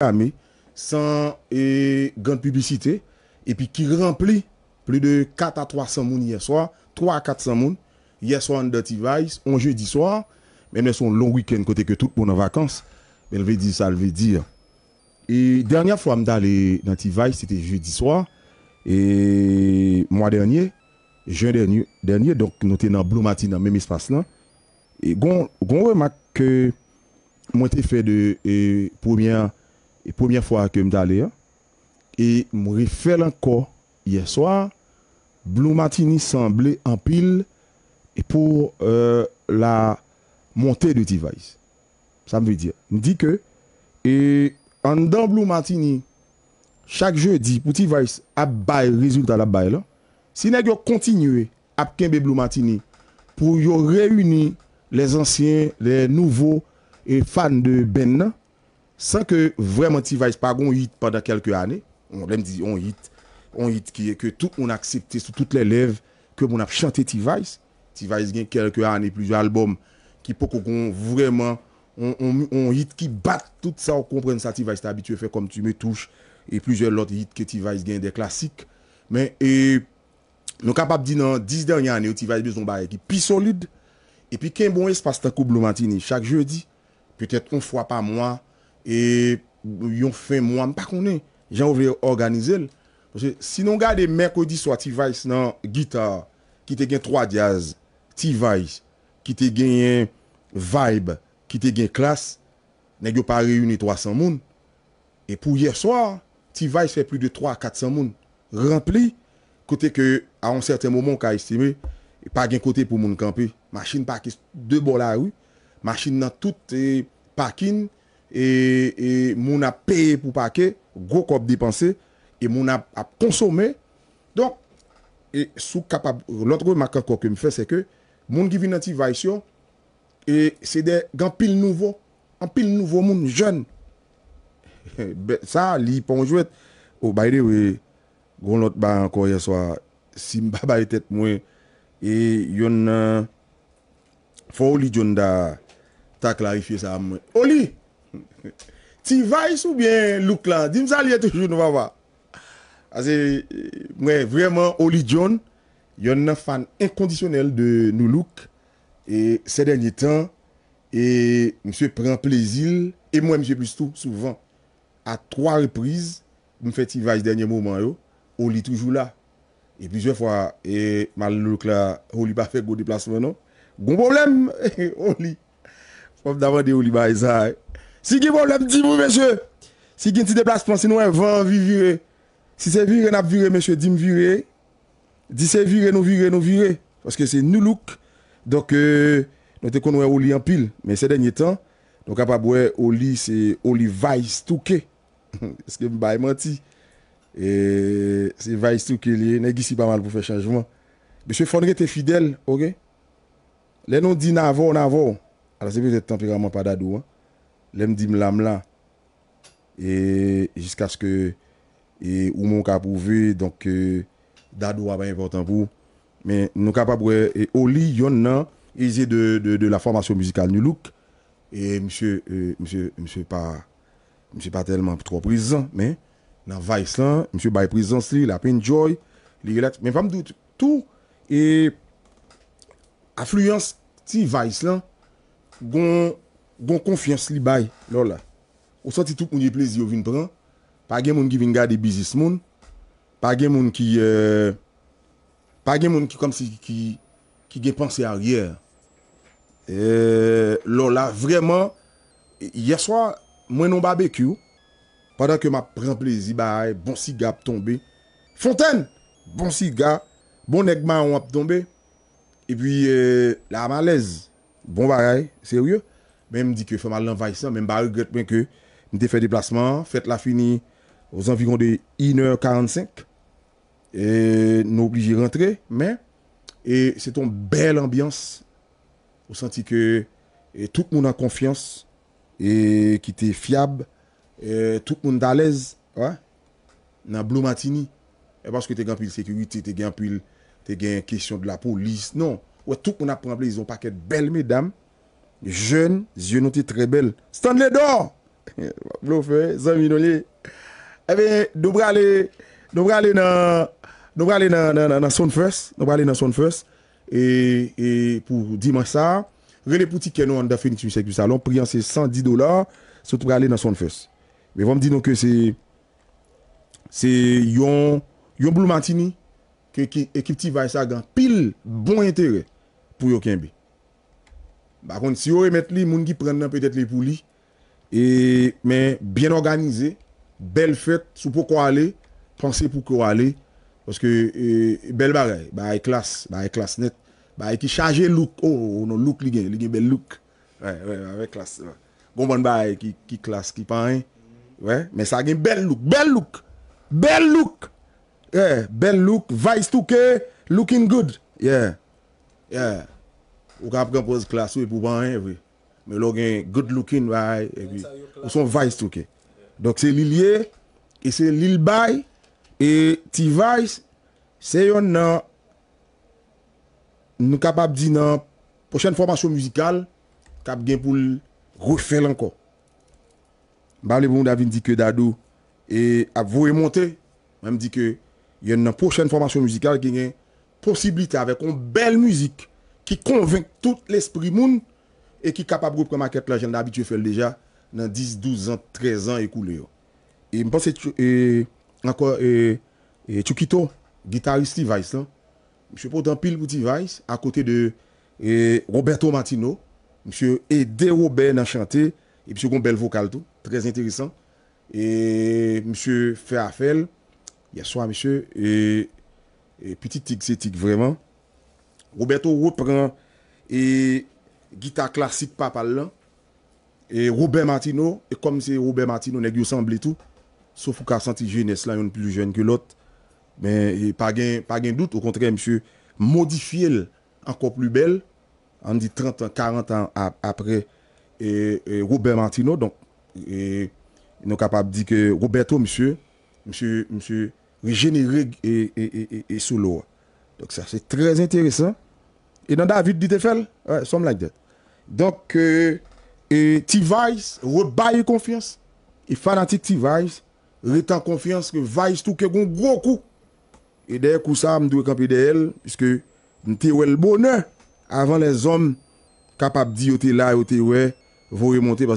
Ame, san e gant publicite, e pi ki rempli pli de 4 a 3 san moun yeswa, 3 a 4 san moun, yeswa an da T-Vice, on jeudi swa, men eson long weekend kote ke tout bon an vakans, men lve di sa lve dir. E dernya fwa m dal e nan T-Vice, ete jeudi swa, e mwa denye, jen denye, denye, donk nou te nan Blue Matin nan mem espas nan, e goun wè mak mwen te fe de premier... E pwemye fwa akèm d'ale, e mw refel anko yè swa, Blue Martini sanble anpil e pou la montè de T-Vice. Sa mwè di, mwè di ke, e an dan Blue Martini, chak jè di pou T-Vice ap baye, rezultat ap baye la, sinèk yo kontinuè ap kenbe Blue Martini, pou yo reyouni les ansyen, les nouvo, et fan de Benna, San ke vreman T-Vice pa gon hit pandan kelke ane. On hit ki e ke tout on aksepte sou tout l'elev ke moun ap chante T-Vice. T-Vice gen kelke ane, plusieurs albums ki poko kon vreman on hit ki bat tout sa ou kompren sa T-Vice. T'habitue fè kom tu me touche e plusieurs lot hit ke T-Vice gen de klasik. Men e non kapap di nan diz denye ane ou T-Vice be zon baye ki pi solide e pi ken bon es pas ta kou blou matini. Chak jeudi petet on fwa pa mwa E yon fe mwa mpa konen. Jan ou vle organize l. Si non gade merkodi swa ti vay se nan gitar, ki te gen 3 diaz, ti vay, ki te gen vibe, ki te gen klas, ne gyo pa reyouni 300 moun. E pou yerswa, ti vay se fè plu de 3-400 moun. Rempli, kote ke a on certen moumon ka estime, pa gen kote pou moun kampe. Machin pakis de bol a wu, machin nan tout te eh, pakin, E, e moun ap paye pou pake gwo kop dipanse e moun ap konsome donk lout e gwe maka kwa kem fe seke moun givin nati vaishyon e sede gampil nouvo gampil nouvo moun jen sa li ponjwet ou oh, bayre we goun lot ba anko yaswa simba bayetet mwen e yon uh, foun li jonda ta klarife sa mwen o li Ti vay soubyen luk la Dim sa liye toujou nou vava Aze mwen vreman Oli John Yon nan fan inkondisyonel de nou luk E se denye tan E mse pren plezil E mwen mse blistou souvan A 3 repriz Mwen fe ti vay se denye mouman yo Oli toujou la E pizwe fwa e mal luk la Oli pa fek go de plas mwen nou Gon problem Fwap davan de Oli ba e zay Si gen ti deplas pan, se nou en van, vi vire. Si se vire, nap vire, mèche, di m vire. Di se vire, nou vire, nou vire. Foske se nou luk. Dok, nou te kon wè ouli an pil. Men se denye tan, nou kapab wè ouli, se ouli vay stouke. Ske m bay manti. E, se vay stouke li, ne gisi pa mal pou fè chanjman. Mèche, fonre te fidel, ouge. Le nou di navon, navon. Alè, se mèche, te tempiraman pa dadou, an. Lèm di mlam la. E jisk aske e ou moun ka pou ve, donk e dadou a bay important pou. Men nou ka pa pou e ou li yon nan, e zye de la formasyon musikal nou louk. E msye, e, msye, msye pa, msye pa telman pou tro prizant, men, nan vice lan, msye bay prizant si, la pen joy, li yon lak, men fam dout, tou, e afluyans ti vice lan, gon Bon konfians li bay, lola. Ou sa ti touk moun ye plezi yo vin pran. Pa gen moun ki vin ga de bizis moun. Pa gen moun ki, eeeh... Pa gen moun ki kom si ki... Ki gen panse a riyer. Eeeh... Lola, vreman... Ye swa, mwenon ba bekyou. Padan ke ma pren plezi bay, bon si ga ap tombe. Fontaine, bon si ga. Bon ekman an ap tombe. E pi, eeeh... La malez. Bon bay, seryou. Mem di ke fèman l'envay san, men bar yon gret men ke nite fè déplasman, fèt la fini, oz anviron de iner 45, e nou obligi rentre, men, e sè ton bel ambyans, ou santi ke, e tout moun an konfians, e ki te fiyab, e tout moun dalez, nan blou matini, e baske te gen pil sekurite, te gen pil, te gen kesyon de la polis, non, ou e tout moun aprenble, yon paket bel medam, jen, zye noti trebel, standle do, vlo fe, zan minoli, ebe, nou brale, nou brale nan, nou brale nan son fers, nou brale nan son fers, e pou dimasa, rele pouti kenon an da fenik su misèk bi salon, priyan se 110 dolar, se tou brale nan son fers. Ve vam di nou ke se, se yon, yon blou mantini, ke ekip ti vay sa gan pil bon entere pou yon kenbi. Si yo emet li, moun ki pren nan pe det li pou li E, men Bien organize, bel fet Sou pou kwa ale, pense pou kwa ale Poske, bel baray Baye klas, baye klas net Baye ki chaje luk O, oh, oh, non luk li gen, li gen bel luk Bon ban baye ki klas Ki pan en Men sa gen bel luk, bel luk Bel luk Bel luk, vice to ke, looking good Yeah, yeah Ou kap gen poz klas wè pou ban yè, wè. Mè lou gen good looking wè, wè wè. Ou son vice wè wè. Donk se li liè, e se li li bay, e ti vice, se yon nan, nou kap ap di nan, pochèn formasyon muzikal, kap gen pou refèl anko. Mbale pou moun davin di ke dadou, e ap vou e monte, mwen di ke, yon nan pochèn formasyon muzikal gen gen, posibilite avè kon bel muzik, ki konvenk tout l'espri moun e ki kapab goupre ma ket la jenna abit je fèl deja nan 10, 12 an, 13 an e koule yo. E mpansè, e, e, e choukito, gitarist Tivays, msè potan pil pou Tivays, akote de Roberto Matino, msè Edero Benachante, e msè goun bel vokal tou, trez enterisan, e msè Féafèl, yaswa msè, e petit tig zétig vreman, Roberto repren e gita klasik papal lan, e Roubaix-Martineau, e kom se Roubaix-Martineau ne gyo sanble tou, sou fou ka santi jenè, slan yon plou jenè ke lot, men pa gen dout, ou kontre msè modifiyel anko plou bel, an di 30 an, 40 an apre, e Roubaix-Martineau, nou kapab di ke Roberto msè, msè regenerèk e solo wè. Donc ça c'est très intéressant. Et dans la vie de l'UTFL, some like that. Donc, euh, et T-Vice, re-baye confiance. Et fanatique T-Vice, re-tend confiance que Vice touke bon gros coup. Et dè koussa, m'doué kapi dè el, piskè m'te ouè l'bonheur avant les hommes kapab di ou te la ou te ouè voué monte pas.